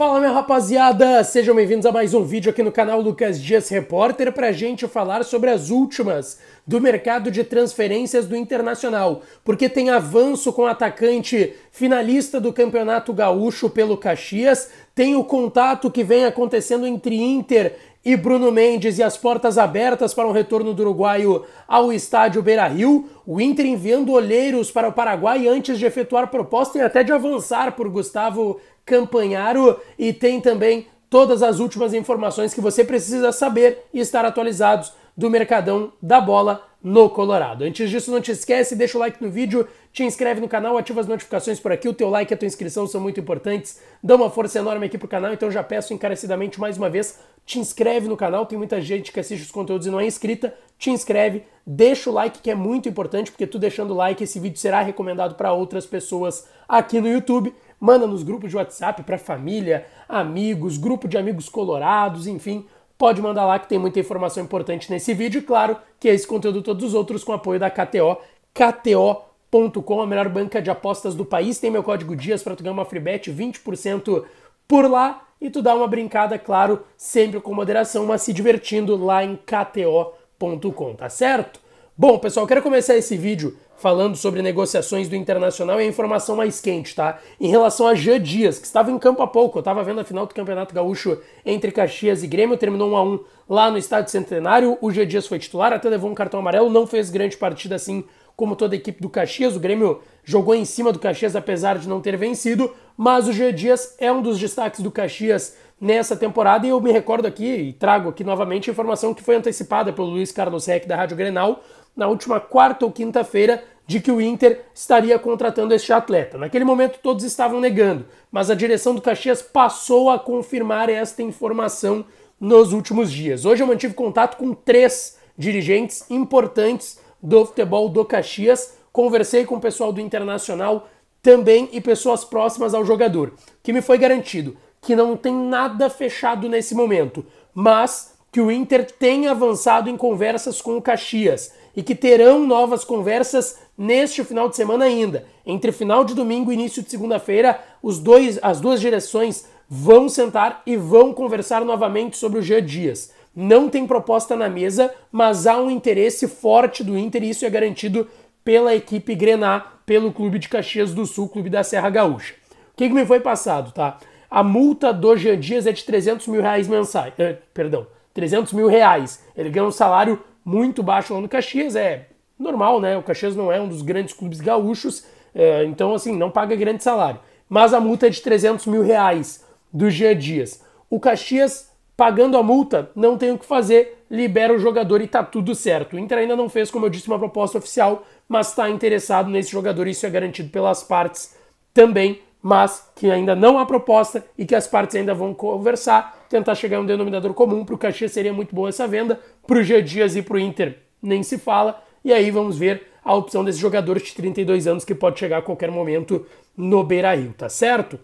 Fala minha rapaziada, sejam bem-vindos a mais um vídeo aqui no canal Lucas Dias Repórter para a gente falar sobre as últimas do mercado de transferências do Internacional, porque tem avanço com o atacante finalista do Campeonato Gaúcho pelo Caxias, tem o contato que vem acontecendo entre Inter e Bruno Mendes e as portas abertas para um retorno do uruguaio ao estádio Beira-Rio, o Inter enviando olheiros para o Paraguai antes de efetuar proposta e até de avançar por Gustavo Campanharo e tem também todas as últimas informações que você precisa saber e estar atualizados do Mercadão da Bola no Colorado. Antes disso, não te esquece, deixa o like no vídeo, te inscreve no canal, ativa as notificações por aqui, o teu like e a tua inscrição são muito importantes, dá uma força enorme aqui pro canal, então já peço encarecidamente mais uma vez, te inscreve no canal, tem muita gente que assiste os conteúdos e não é inscrita, te inscreve, deixa o like que é muito importante, porque tu deixando o like esse vídeo será recomendado para outras pessoas aqui no YouTube manda nos grupos de WhatsApp para família, amigos, grupo de amigos colorados, enfim, pode mandar lá que tem muita informação importante nesse vídeo. E claro que é esse conteúdo todos os outros com apoio da KTO, KTO.com, a melhor banca de apostas do país. Tem meu código DIAS para tu ganhar uma free bet, 20% por lá. E tu dá uma brincada, claro, sempre com moderação, mas se divertindo lá em KTO.com, tá certo? Bom, pessoal, quero começar esse vídeo falando sobre negociações do Internacional é a informação mais quente, tá? Em relação a Jean Dias, que estava em campo há pouco, eu estava vendo a final do Campeonato Gaúcho entre Caxias e Grêmio, terminou 1 a 1 lá no Estádio Centenário. O Jean Dias foi titular, até levou um cartão amarelo, não fez grande partida assim como toda a equipe do Caxias. O Grêmio jogou em cima do Caxias apesar de não ter vencido, mas o Jean Dias é um dos destaques do Caxias nessa temporada. E eu me recordo aqui e trago aqui novamente a informação que foi antecipada pelo Luiz Carlos Reck da Rádio Grenal na última quarta ou quinta-feira de que o Inter estaria contratando este atleta. Naquele momento todos estavam negando, mas a direção do Caxias passou a confirmar esta informação nos últimos dias. Hoje eu mantive contato com três dirigentes importantes do futebol do Caxias, conversei com o pessoal do Internacional também e pessoas próximas ao jogador, que me foi garantido que não tem nada fechado nesse momento, mas que o Inter tem avançado em conversas com o Caxias e que terão novas conversas neste final de semana ainda. Entre final de domingo e início de segunda-feira, os dois, as duas direções vão sentar e vão conversar novamente sobre o Jean Dias. Não tem proposta na mesa, mas há um interesse forte do Inter e isso é garantido pela equipe Grená, pelo Clube de Caxias do Sul, Clube da Serra Gaúcha. O que, que me foi passado, tá? A multa do Jean Dias é de 300 mil reais mensais. Eh, perdão, 300 mil reais. Ele ganha um salário muito baixo lá no Caxias, é normal, né? O Caxias não é um dos grandes clubes gaúchos, é, então, assim, não paga grande salário. Mas a multa é de 300 mil reais do Jean Dias. O Caxias, pagando a multa, não tem o que fazer, libera o jogador e tá tudo certo. O Inter ainda não fez, como eu disse, uma proposta oficial, mas está interessado nesse jogador, isso é garantido pelas partes também, mas que ainda não há proposta e que as partes ainda vão conversar, tentar chegar a um denominador comum. Para o Caxias seria muito boa essa venda, para o G Dias e para o Inter, nem se fala. E aí vamos ver a opção desse jogador de 32 anos que pode chegar a qualquer momento no Beira-Rio, tá certo?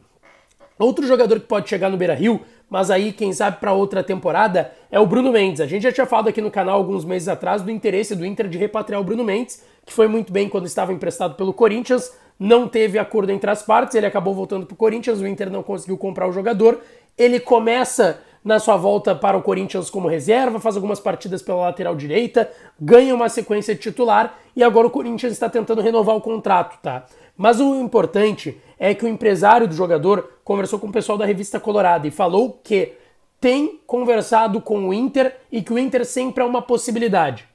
Outro jogador que pode chegar no Beira-Rio, mas aí quem sabe para outra temporada, é o Bruno Mendes. A gente já tinha falado aqui no canal alguns meses atrás do interesse do Inter de repatriar o Bruno Mendes, que foi muito bem quando estava emprestado pelo Corinthians, não teve acordo entre as partes, ele acabou voltando para o Corinthians, o Inter não conseguiu comprar o jogador. Ele começa na sua volta para o Corinthians como reserva, faz algumas partidas pela lateral direita, ganha uma sequência de titular e agora o Corinthians está tentando renovar o contrato, tá? Mas o importante é que o empresário do jogador conversou com o pessoal da revista Colorado e falou que tem conversado com o Inter e que o Inter sempre é uma possibilidade.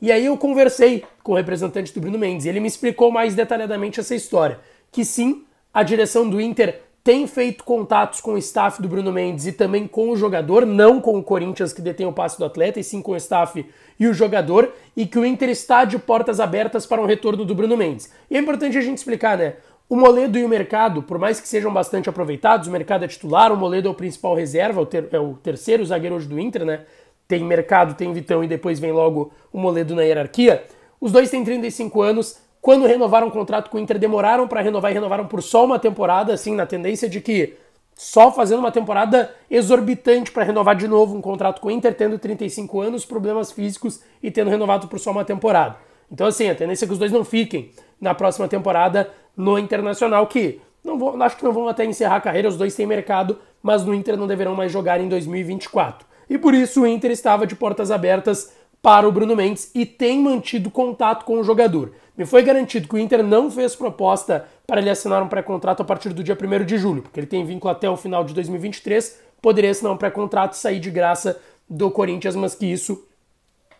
E aí eu conversei com o representante do Bruno Mendes e ele me explicou mais detalhadamente essa história, que sim, a direção do Inter tem feito contatos com o staff do Bruno Mendes e também com o jogador, não com o Corinthians que detém o passe do atleta, e sim com o staff e o jogador, e que o Inter está de portas abertas para um retorno do Bruno Mendes. E é importante a gente explicar, né? O Moledo e o Mercado, por mais que sejam bastante aproveitados, o Mercado é titular, o Moledo é o principal reserva, é o terceiro zagueiro hoje do Inter, né? Tem Mercado, tem Vitão e depois vem logo o Moledo na hierarquia. Os dois têm 35 anos, quando renovaram o contrato com o Inter, demoraram para renovar e renovaram por só uma temporada, assim, na tendência de que só fazendo uma temporada exorbitante para renovar de novo um contrato com o Inter, tendo 35 anos, problemas físicos e tendo renovado por só uma temporada. Então, assim, a tendência é que os dois não fiquem na próxima temporada no Internacional, que não vou, acho que não vão até encerrar a carreira, os dois têm mercado, mas no Inter não deverão mais jogar em 2024. E por isso o Inter estava de portas abertas para o Bruno Mendes e tem mantido contato com o jogador. Me foi garantido que o Inter não fez proposta para ele assinar um pré-contrato a partir do dia 1 de julho, porque ele tem vínculo até o final de 2023, poderia assinar um pré-contrato e sair de graça do Corinthians, mas que isso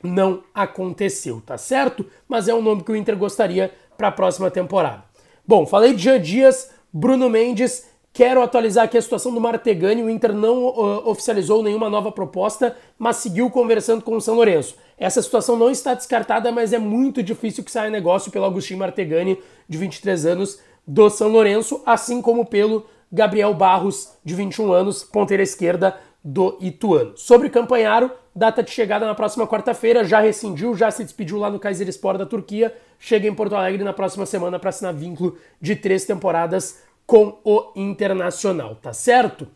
não aconteceu, tá certo? Mas é um nome que o Inter gostaria para a próxima temporada. Bom, falei de Jean Dias, Bruno Mendes Quero atualizar aqui a situação do Martegani. O Inter não uh, oficializou nenhuma nova proposta, mas seguiu conversando com o São Lourenço. Essa situação não está descartada, mas é muito difícil que saia negócio pelo Agostinho Martegani, de 23 anos, do São Lourenço, assim como pelo Gabriel Barros, de 21 anos, ponteira esquerda do Ituano. Sobre Campanharo, data de chegada na próxima quarta-feira, já rescindiu, já se despediu lá no Kayserispor da Turquia, chega em Porto Alegre na próxima semana para assinar vínculo de três temporadas com o Internacional, tá certo?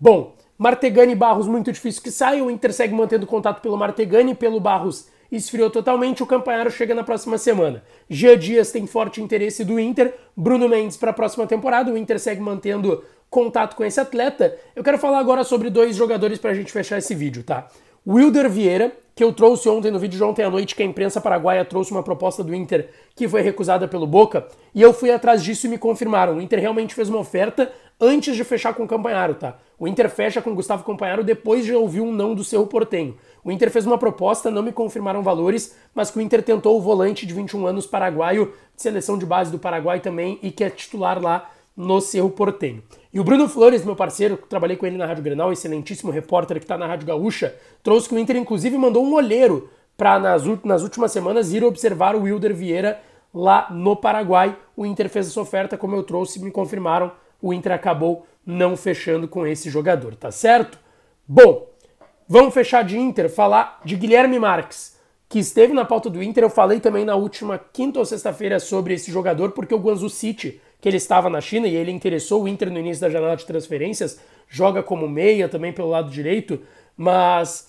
Bom, Martegani e Barros muito difícil que saia, o Inter segue mantendo contato pelo Martegani, pelo Barros esfriou totalmente, o Campanharo chega na próxima semana. Gia Dias tem forte interesse do Inter, Bruno Mendes para a próxima temporada, o Inter segue mantendo contato com esse atleta. Eu quero falar agora sobre dois jogadores para a gente fechar esse vídeo, tá? Wilder Vieira, que eu trouxe ontem no vídeo de ontem à noite, que a imprensa paraguaia trouxe uma proposta do Inter que foi recusada pelo Boca, e eu fui atrás disso e me confirmaram. O Inter realmente fez uma oferta antes de fechar com o Campanharo, tá? O Inter fecha com o Gustavo Campanharo depois de ouvir um não do seu portenho. O Inter fez uma proposta, não me confirmaram valores, mas que o Inter tentou o volante de 21 anos paraguaio, de seleção de base do Paraguai também, e que é titular lá no Cerro Portenho. E o Bruno Flores, meu parceiro, trabalhei com ele na Rádio Grenal, excelentíssimo repórter que está na Rádio Gaúcha, trouxe que o Inter, inclusive, mandou um olheiro para, nas, nas últimas semanas, ir observar o Wilder Vieira lá no Paraguai. O Inter fez essa oferta, como eu trouxe, me confirmaram, o Inter acabou não fechando com esse jogador, tá certo? Bom, vamos fechar de Inter, falar de Guilherme Marques, que esteve na pauta do Inter. Eu falei também na última quinta ou sexta-feira sobre esse jogador, porque o Guangzhou City que ele estava na China e ele interessou o Inter no início da janela de transferências, joga como meia também pelo lado direito, mas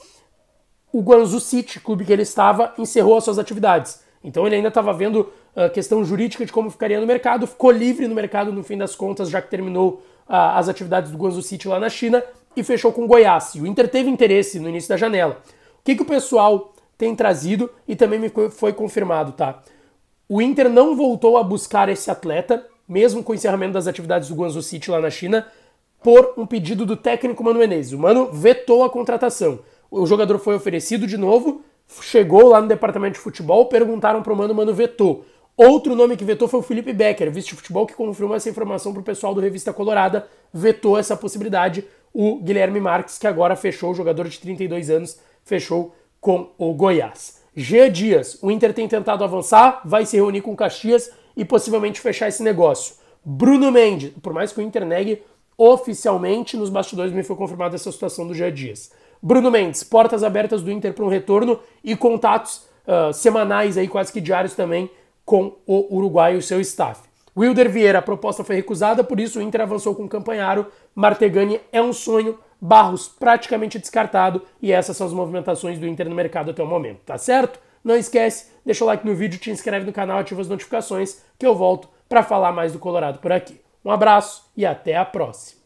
o Guangzhou City, clube que ele estava, encerrou as suas atividades. Então ele ainda estava vendo a ah, questão jurídica de como ficaria no mercado, ficou livre no mercado no fim das contas, já que terminou ah, as atividades do Guangzhou City lá na China e fechou com o Goiás. E o Inter teve interesse no início da janela. O que, que o pessoal tem trazido e também me foi confirmado, tá? O Inter não voltou a buscar esse atleta mesmo com o encerramento das atividades do Guangzhou City lá na China, por um pedido do técnico Mano Menezes. O Mano vetou a contratação. O jogador foi oferecido de novo, chegou lá no departamento de futebol, perguntaram o Mano, o Mano vetou. Outro nome que vetou foi o Felipe Becker, vice-futebol, que confirmou essa informação para o pessoal do Revista Colorada, vetou essa possibilidade. O Guilherme Marques, que agora fechou, jogador de 32 anos, fechou com o Goiás. G. Dias, o Inter tem tentado avançar, vai se reunir com o Caxias e possivelmente fechar esse negócio. Bruno Mendes, por mais que o Inter negue oficialmente nos bastidores me foi confirmada essa situação do Jean Dias. Bruno Mendes, portas abertas do Inter para um retorno e contatos uh, semanais aí quase que diários também com o Uruguai e o seu staff. Wilder Vieira, a proposta foi recusada, por isso o Inter avançou com o Campanharo, Martegani é um sonho, Barros praticamente descartado e essas são as movimentações do Inter no mercado até o momento, tá certo? Não esquece, deixa o like no vídeo, te inscreve no canal, ativa as notificações, que eu volto para falar mais do Colorado por aqui. Um abraço e até a próxima!